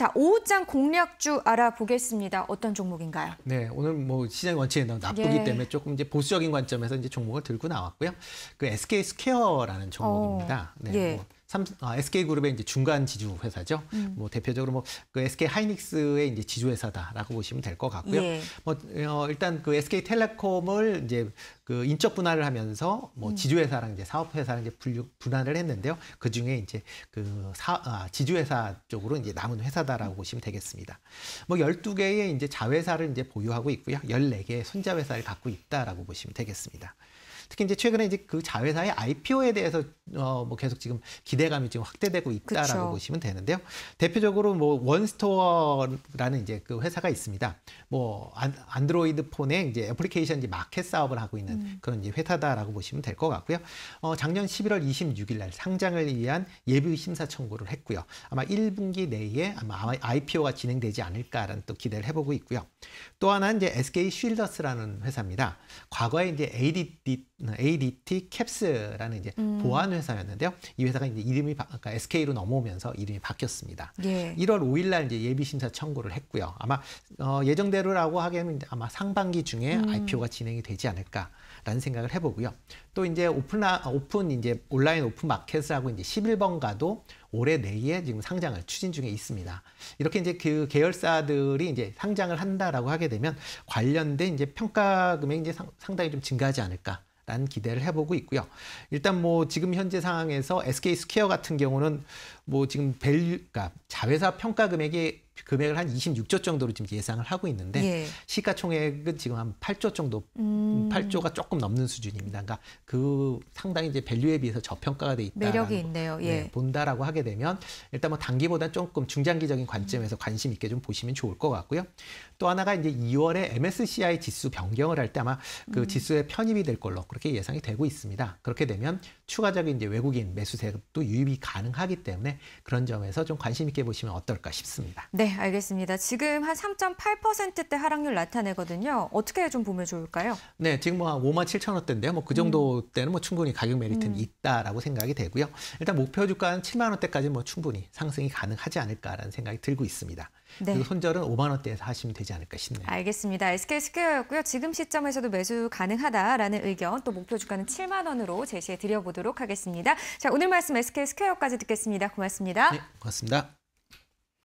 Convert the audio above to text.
자, 5장 공략주 알아보겠습니다. 어떤 종목인가요? 네, 오늘 뭐 시장 원칙에 너무 나쁘기 예. 때문에 조금 이제 보수적인 관점에서 이제 종목을 들고 나왔고요. 그 SK 스퀘어라는 종목입니다. 어, 네, 예. 뭐 삼, 아, SK그룹의 이제 중간 지주 회사죠. 음. 뭐 대표적으로 뭐그 SK 하이닉스의 이제 지주 회사다라고 보시면 될 것 같고요. 예. 뭐 어, 일단 그 SK 텔레콤을 이제 그 인적 분할을 하면서 뭐 음. 지주 회사랑 이제 사업 회사랑 이제 분류, 분할을 했는데요. 그 중에 이제 그 사, 아, 지주 회사 쪽으로 이제 남은 회사다라고 음. 보시면 되겠습니다. 뭐1 2 개의 이제 자회사를 이제 보유하고 있고요. 1 4 개의 손자 회사를 갖고 있다라고 보시면 되겠습니다. 특히 이제 최근에 이제 그 자회사의 IPO에 대해서 어 뭐 계속 지금 기대감이 지금 확대되고 있다라고 그쵸. 보시면 되는데요. 대표적으로 뭐 원스토어라는 이제 그 회사가 있습니다. 뭐 안, 드로이드 폰에 이제 애플리케이션 이제 마켓 사업을 하고 있는 음. 그런 이제 회사다라고 보시면 될 것 같고요. 어 작년 11월 26일 날 상장을 위한 예비 심사 청구를 했고요. 아마 1분기 내에 아마 IPO가 진행되지 않을까라는 또 기대를 해보고 있고요. 또 하나 이제 SK 쉴더스라는 회사입니다. 과거에 이제 ADD 어, ADT 캡스라는 이제 음. 보안 회사였는데요. 이 회사가 이제 이름이 바, 그러니까 SK로 넘어오면서 이름이 바뀌었습니다. 예. 1월 5일 날 이제 예비 심사 청구를 했고요. 아마 어, 예정대로라고 하기에는 아마 상반기 중에 음. IPO가 진행이 되지 않을까라는 생각을 해 보고요. 또 이제 오픈 아, 오픈 이제 온라인 오픈 마켓을 하고 이제 11번가도 올해 내에 지금 상장을 추진 중에 있습니다. 이렇게 이제 그 계열사들이 이제 상장을 한다라고 하게 되면 관련된 이제 평가 금액이 이제 상, 상당히 좀 증가하지 않을까 라는 기대를 해보고 있고요. 일단 뭐 지금 현재 상황에서 SK 스퀘어 같은 경우는 뭐 지금 밸류, 그러니까 자회사 평가 금액이 금액을 한 26조 정도로 지금 예상을 하고 있는데 예. 시가총액은 지금 한 8조 정도, 음. 8조가 조금 넘는 수준입니다. 그러니까 그 상당히 이제 밸류에 비해서 저평가가 돼 있다. 매력이 있네요. 네, 예. 네, 본다라고 하게 되면 일단 뭐 단기보다 조금 중장기적인 관점에서 관심 있게 좀 보시면 좋을 것 같고요. 또 하나가 이제 2월에 MSCI 지수 변경을 할 때 아마 그 음. 지수에 편입이 될 걸로 그렇게 예상이 되고 있습니다. 그렇게 되면 추가적인 이제 외국인 매수세도 유입이 가능하기 때문에 그런 점에서 좀 관심 있게 보시면 어떨까 싶습니다. 네. 알겠습니다. 지금 한 3.8%대 하락률 나타내거든요. 어떻게 좀 보면 좋을까요? 네, 지금 뭐 한 5만 7천 원대인데요. 뭐그 정도 음. 때는 뭐 충분히 가격 메리트는 음. 있다라고 생각이 되고요. 일단 목표 주가는 7만 원대까지 뭐 충분히 상승이 가능하지 않을까라는 생각이 들고 있습니다. 네. 그리고 손절은 5만 원대에서 하시면 되지 않을까 싶네요. 알겠습니다. SK 스퀘어였고요. 지금 시점에서도 매수 가능하다라는 의견 또 목표 주가는 7만 원으로 제시해 드려보도록 하겠습니다. 자, 오늘 말씀 SK 스퀘어까지 듣겠습니다. 고맙습니다. 네, 고맙습니다.